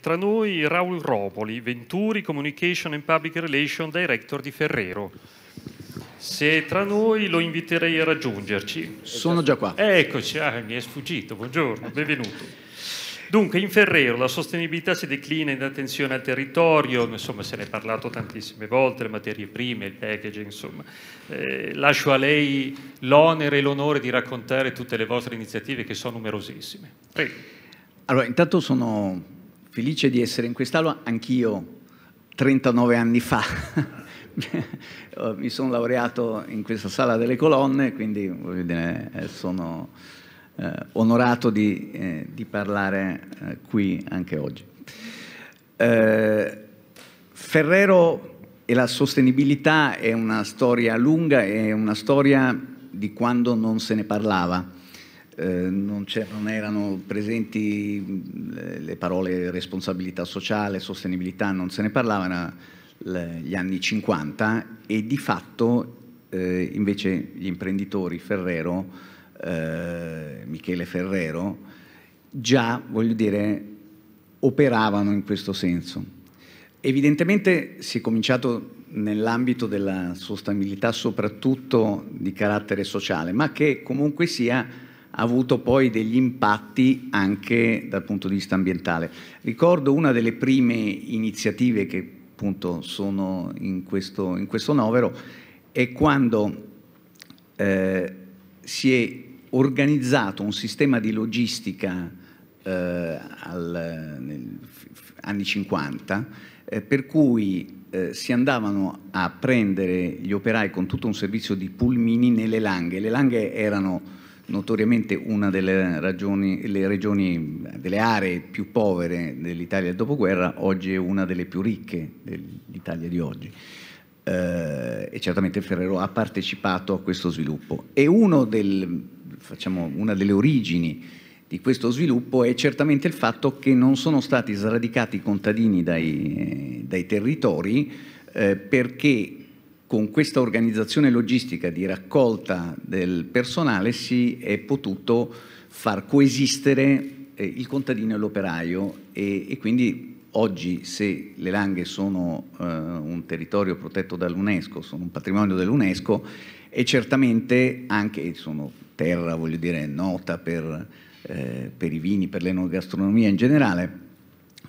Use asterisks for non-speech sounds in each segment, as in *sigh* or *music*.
Tra noi Raul Ropoli, Venturi Communication and Public Relation Director di Ferrero. Se è tra noi lo inviterei a raggiungerci. Sono già qua. Eccoci, ah, mi è sfuggito, buongiorno, benvenuto. Dunque, in Ferrero la sostenibilità si declina in attenzione al territorio, insomma se ne è parlato tantissime volte, le materie prime, il packaging, insomma. Eh, lascio a lei l'onere e l'onore di raccontare tutte le vostre iniziative che sono numerosissime. Prego. Allora, intanto sono Felice di essere in quest'aula, anch'io 39 anni fa *laughs* mi sono laureato in questa sala delle colonne, quindi dire, eh, sono eh, onorato di, eh, di parlare eh, qui anche oggi. Eh, Ferrero e la sostenibilità è una storia lunga, è una storia di quando non se ne parlava eh, non, non, erano presenti le parole responsabilità sociale, sostenibilità, non se ne parlava negli anni 50 e di fatto eh, invece gli imprenditori Ferrero, eh, Michele Ferrero, già, voglio dire, operavano in questo senso. Evidentemente si è cominciato nell'ambito della sostenibilità soprattutto di carattere sociale, ma che comunque sia ha avuto poi degli impatti anche dal punto di vista ambientale. Ricordo una delle prime iniziative che appunto sono in questo, in questo novero è quando eh, si è organizzato un sistema di logistica eh, al, nel, anni 50 eh, per cui eh, si andavano a prendere gli operai con tutto un servizio di pulmini nelle langhe. Le langhe erano notoriamente una delle, ragioni, regioni, delle aree più povere dell'Italia del dopoguerra, oggi è una delle più ricche dell'Italia di oggi. Eh, e certamente Ferrero ha partecipato a questo sviluppo. E del, facciamo, una delle origini di questo sviluppo è certamente il fatto che non sono stati sradicati i contadini dai, eh, dai territori eh, perché con questa organizzazione logistica di raccolta del personale si è potuto far coesistere eh, il contadino e l'operaio e, e, quindi oggi se le Langhe sono eh, un territorio protetto dall'UNESCO, sono un patrimonio dell'UNESCO e certamente anche sono terra, voglio dire, nota per, eh, per i vini, per l'enogastronomia in generale,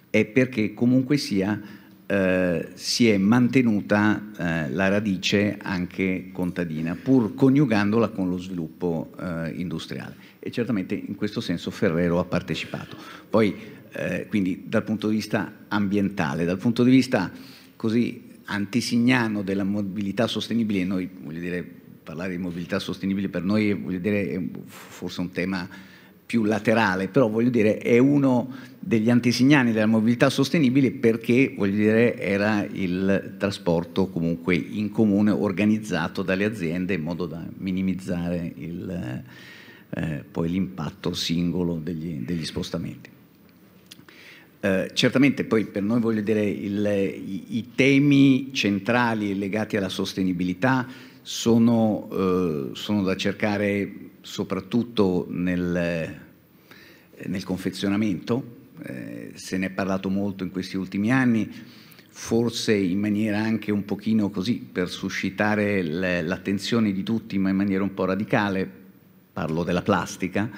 è perché comunque sia eh, si è mantenuta eh, la radice anche contadina, pur coniugandola con lo sviluppo eh, industriale. E certamente in questo senso Ferrero ha partecipato. Poi, eh, quindi dal punto di vista ambientale, dal punto di vista così antisignano della mobilità sostenibile, noi voglio dire, parlare di mobilità sostenibile per noi dire, è forse un tema più laterale, però voglio dire è uno degli antesignani della mobilità sostenibile perché voglio dire, era il trasporto comunque in comune organizzato dalle aziende in modo da minimizzare il, eh, poi l'impatto singolo degli, degli spostamenti. Eh, certamente poi per noi voglio dire il, i, i, temi centrali legati alla sostenibilità sono, eh, sono da cercare soprattutto nel, eh, nel confezionamento, eh, se ne è parlato molto in questi ultimi anni, forse in maniera anche un pochino così, per suscitare le, l'attenzione di tutti, ma in maniera un po' radicale, parlo della plastica,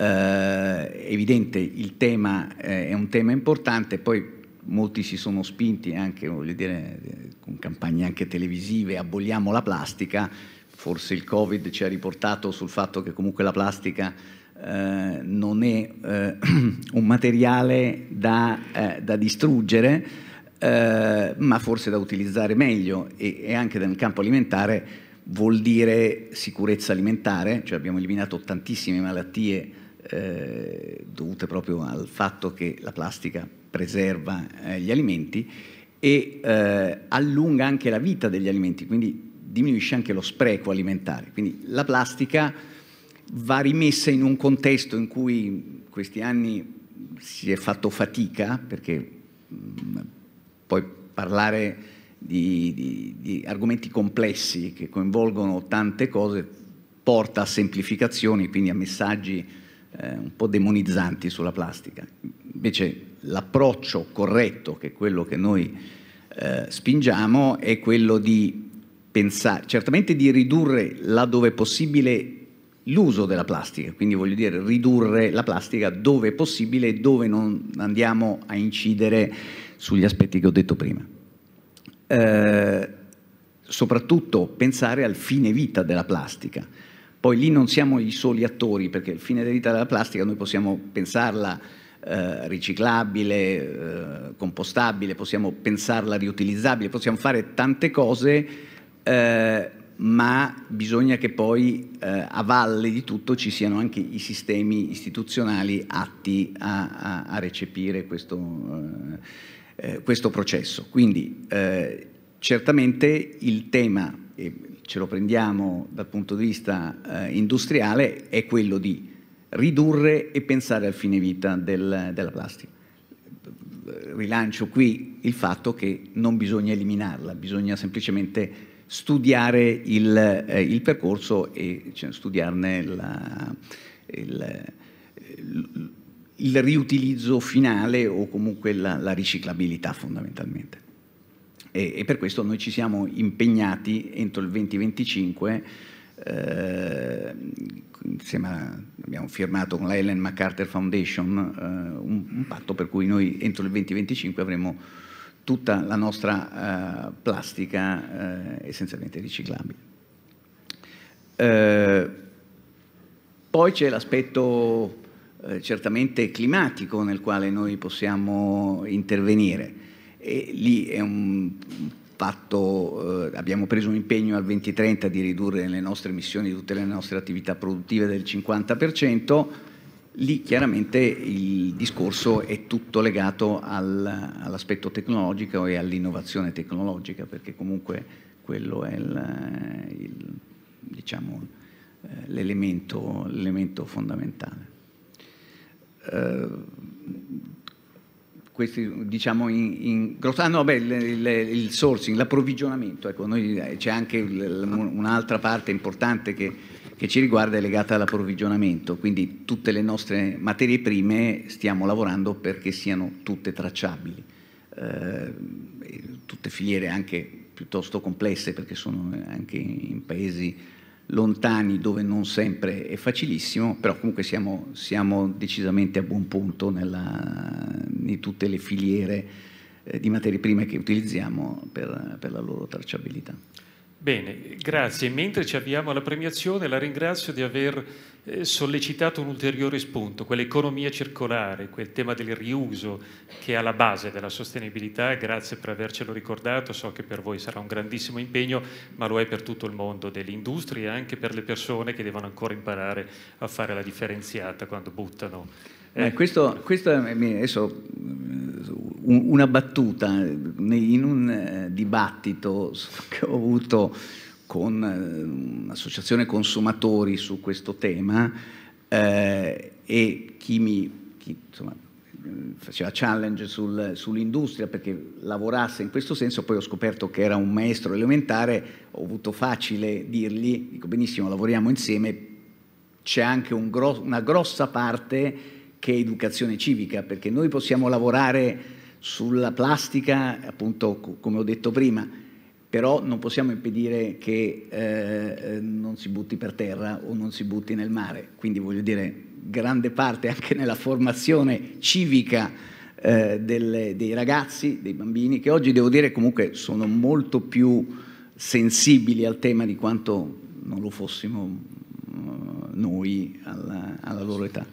eh, evidente il tema eh, è un tema importante, poi molti si sono spinti anche dire, eh, con campagne anche televisive, aboliamo la plastica, forse il Covid ci ha riportato sul fatto che comunque la plastica eh, non è eh, *clears throat* un materiale da, eh, da distruggere, eh, ma forse da utilizzare meglio e, e anche nel campo alimentare vuol dire sicurezza alimentare, cioè abbiamo eliminato tantissime malattie eh, dovute proprio al fatto che la plastica preserva eh, gli alimenti e eh, allunga anche la vita degli alimenti, quindi diminuisce anche lo spreco alimentare. Quindi la plastica va rimessa in un contesto in cui in questi anni si è fatto fatica, perché mm, poi parlare di, di, di argomenti complessi che coinvolgono tante cose porta a semplificazioni, quindi a messaggi eh, un po' demonizzanti sulla plastica. Invece l'approccio corretto, che è quello che noi eh, spingiamo, è quello di pensare, certamente di ridurre laddove possibile l'uso della plastica, quindi voglio dire ridurre la plastica dove è possibile e dove non andiamo a incidere sugli aspetti che ho detto prima. Eh, soprattutto pensare al fine vita della plastica. Poi lì non siamo i soli attori, perché il fine vita della plastica noi possiamo pensarla eh, riciclabile, eh, compostabile, possiamo pensarla riutilizzabile, possiamo fare tante cose eh, ma bisogna che poi eh, a valle di tutto ci siano anche i sistemi istituzionali atti a, a, a recepire questo, eh, eh questo, processo. Quindi eh, certamente il tema, e ce lo prendiamo dal punto di vista eh, industriale, è quello di ridurre e pensare al fine vita del, della plastica rilancio qui il fatto che non bisogna eliminarla, bisogna semplicemente studiare il, eh, il percorso e cioè, studiarne la, il, il, riutilizzo finale o comunque la, la riciclabilità fondamentalmente. E, e, per questo noi ci siamo impegnati entro il 2025 eh, insieme, abbiamo firmato con la Ellen MacArthur Foundation eh, un, un patto per cui noi entro il 2025 avremo tutta la nostra eh, plastica eh, essenzialmente riciclabile. Eh, poi c'è l'aspetto eh, certamente climatico nel quale noi possiamo intervenire e lì è un fatto, eh, abbiamo preso un impegno al 2030 di ridurre le nostre emissioni di tutte le nostre attività produttive del 50%, Lì chiaramente il discorso è tutto legato al, all'aspetto tecnologico e all'innovazione tecnologica, perché comunque quello è il, il, diciamo, eh, l'elemento, l'elemento, fondamentale. Eh, questi, diciamo, in, in grosso, ah no, beh, il, il, sourcing, l'approvvigionamento, ecco, noi, c'è anche un'altra parte importante che che ci riguarda è legata all'approvvigionamento, quindi tutte le nostre materie prime stiamo lavorando perché siano tutte tracciabili, eh, tutte filiere anche piuttosto complesse perché sono anche in paesi lontani dove non sempre è facilissimo, però comunque siamo, siamo decisamente a buon punto nella, in tutte le filiere eh, di materie prime che utilizziamo per, per la loro tracciabilità. Bene, grazie. Mentre ci avviamo alla premiazione, la ringrazio di aver eh, sollecitato un ulteriore spunto, quell'economia circolare, quel tema del riuso che è alla base della sostenibilità. Grazie per avercelo ricordato, so che per voi sarà un grandissimo impegno, ma lo è per tutto il mondo dell'industria e anche per le persone che devono ancora imparare a fare la differenziata quando buttano. Eh, eh. questo, questo adesso una battuta in un eh, dibattito che ho avuto con eh, un'associazione consumatori su questo tema eh, e chi mi chi, insomma, faceva challenge sul, sull'industria perché lavorasse in questo senso, poi ho scoperto che era un maestro elementare, ho avuto facile dirgli, dico benissimo, lavoriamo insieme, c'è anche un gro una grossa parte che è educazione civica, perché noi possiamo lavorare sulla plastica, appunto, come ho detto prima, però non possiamo impedire che eh, eh, non si butti per terra o non si butti nel mare. Quindi voglio dire, grande parte anche nella formazione civica eh, delle, dei ragazzi, dei bambini, che oggi devo dire comunque sono molto più sensibili al tema di quanto non lo fossimo mm, noi alla, alla loro età.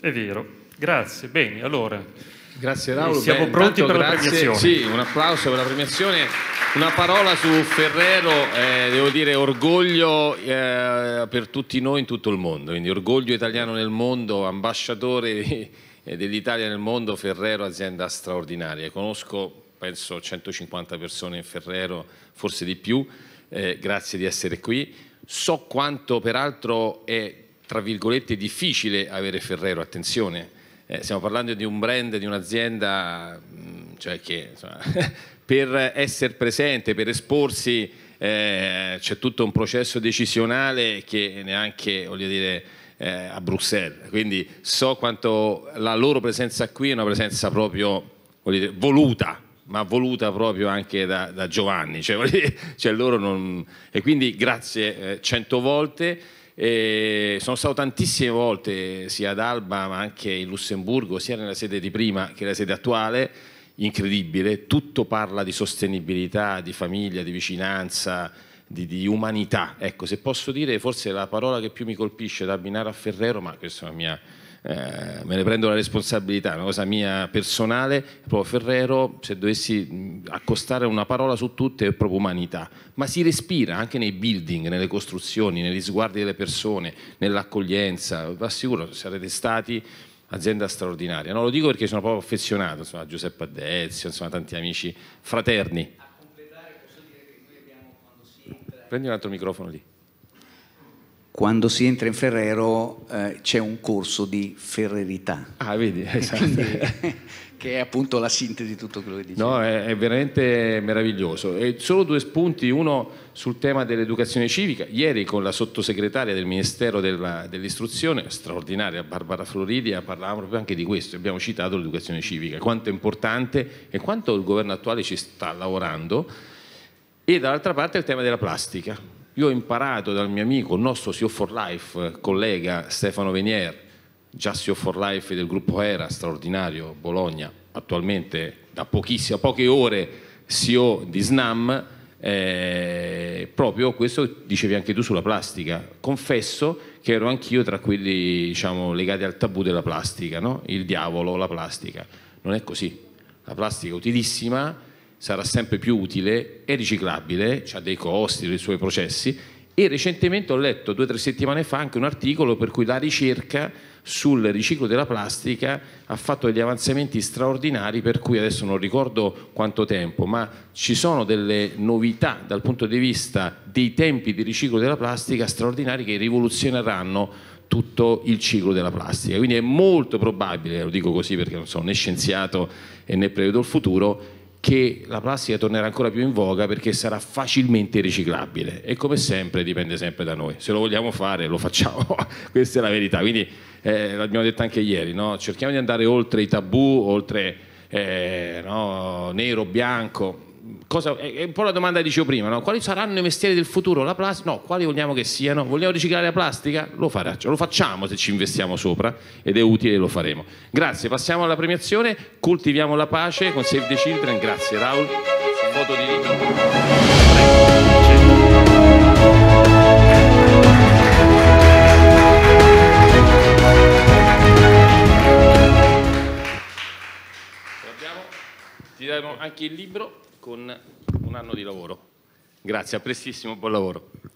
È vero, grazie. Bene, allora... Grazie eh, Raul. Siamo Beh, pronti per grazie, la premiazione. Sì, un applauso per la premiazione. Una parola su Ferrero, eh, devo dire orgoglio eh, per tutti noi in tutto il mondo, quindi orgoglio italiano nel mondo, ambasciatore eh, dell'Italia nel mondo, Ferrero azienda straordinaria. Conosco penso 150 persone in Ferrero, forse di più, eh, grazie di essere qui. So quanto peraltro è tra virgolette difficile avere Ferrero, attenzione, eh, stiamo parlando di un brand, di un'azienda mm, cioè che insomma, *laughs* per essere presente, per esporsi eh, c'è tutto un processo decisionale che neanche, voglio dire, eh, a Bruxelles. Quindi so quanto la loro presenza qui è una presenza proprio dire, voluta, ma voluta proprio anche da, da Giovanni. Cioè, dire, cioè non... E quindi grazie eh, cento volte. E sono stato tantissime volte sia ad Alba ma anche in Lussemburgo, sia nella sede di prima che nella sede attuale, incredibile, tutto parla di sostenibilità, di famiglia, di vicinanza, di, di, umanità. Ecco, se posso dire, forse la parola che più mi colpisce da abbinare a Ferrero, ma questa è una mia eh, me ne prendo la responsabilità, è una cosa mia personale, proprio Ferrero, se dovessi accostare una parola su tutte è proprio umanità, ma si respira anche nei building, nelle costruzioni, negli sguardi delle persone, nell'accoglienza, vi assicuro, sarete stati azienda straordinaria. non lo dico perché sono proprio affezionato, insomma, a Giuseppe Addezio, insomma, tanti amici fraterni. A completare posso dire che noi abbiamo quando si entra... Prendi un altro microfono lì quando si entra in Ferrero eh, c'è un corso di ferrerità. Ah, vedi, *laughs* esatto. *laughs* che è appunto la sintesi di tutto quello che dici. No, è, è, veramente meraviglioso. E solo due spunti, uno sul tema dell'educazione civica. Ieri con la sottosegretaria del Ministero della, dell'Istruzione, straordinaria Barbara Floridia, parlavamo proprio anche di questo. Abbiamo citato l'educazione civica, quanto è importante e quanto il governo attuale ci sta lavorando. E dall'altra parte il tema della plastica io ho imparato dal mio amico, il nostro CEO for Life, eh, collega Stefano Venier, già CEO for Life del gruppo ERA, straordinario, Bologna, attualmente da pochissime, poche ore CEO di SNAM, eh, proprio questo dicevi anche tu sulla plastica. Confesso che ero anch'io tra quelli diciamo, legati al tabù della plastica, no? il diavolo, la plastica. Non è così. La plastica è utilissima, sarà sempre più utile, è riciclabile, ha dei costi, dei suoi processi e recentemente ho letto due o tre settimane fa anche un articolo per cui la ricerca sul riciclo della plastica ha fatto degli avanzamenti straordinari per cui adesso non ricordo quanto tempo, ma ci sono delle novità dal punto di vista dei tempi di riciclo della plastica straordinari che rivoluzioneranno tutto il ciclo della plastica. Quindi è molto probabile, lo dico così perché non sono né scienziato e né prevedo il futuro, che la plastica tornerà ancora più in voga perché sarà facilmente riciclabile e come sempre dipende sempre da noi, se lo vogliamo fare lo facciamo, *laughs* questa è la verità, quindi eh, l'abbiamo detto anche ieri, no? cerchiamo di andare oltre i tabù, oltre eh, no, nero, bianco, cosa, è un po' la domanda che dicevo prima, no? quali saranno i mestieri del futuro? La plastica? No, quali vogliamo che siano? Vogliamo riciclare la plastica? Lo, farà, lo facciamo se ci investiamo sopra ed è utile lo faremo. Grazie, passiamo alla premiazione, coltiviamo la pace con Save the Children, grazie Raul. Foto di libro. Ti danno anche il libro con un anno di lavoro. Grazie, a prestissimo, buon lavoro.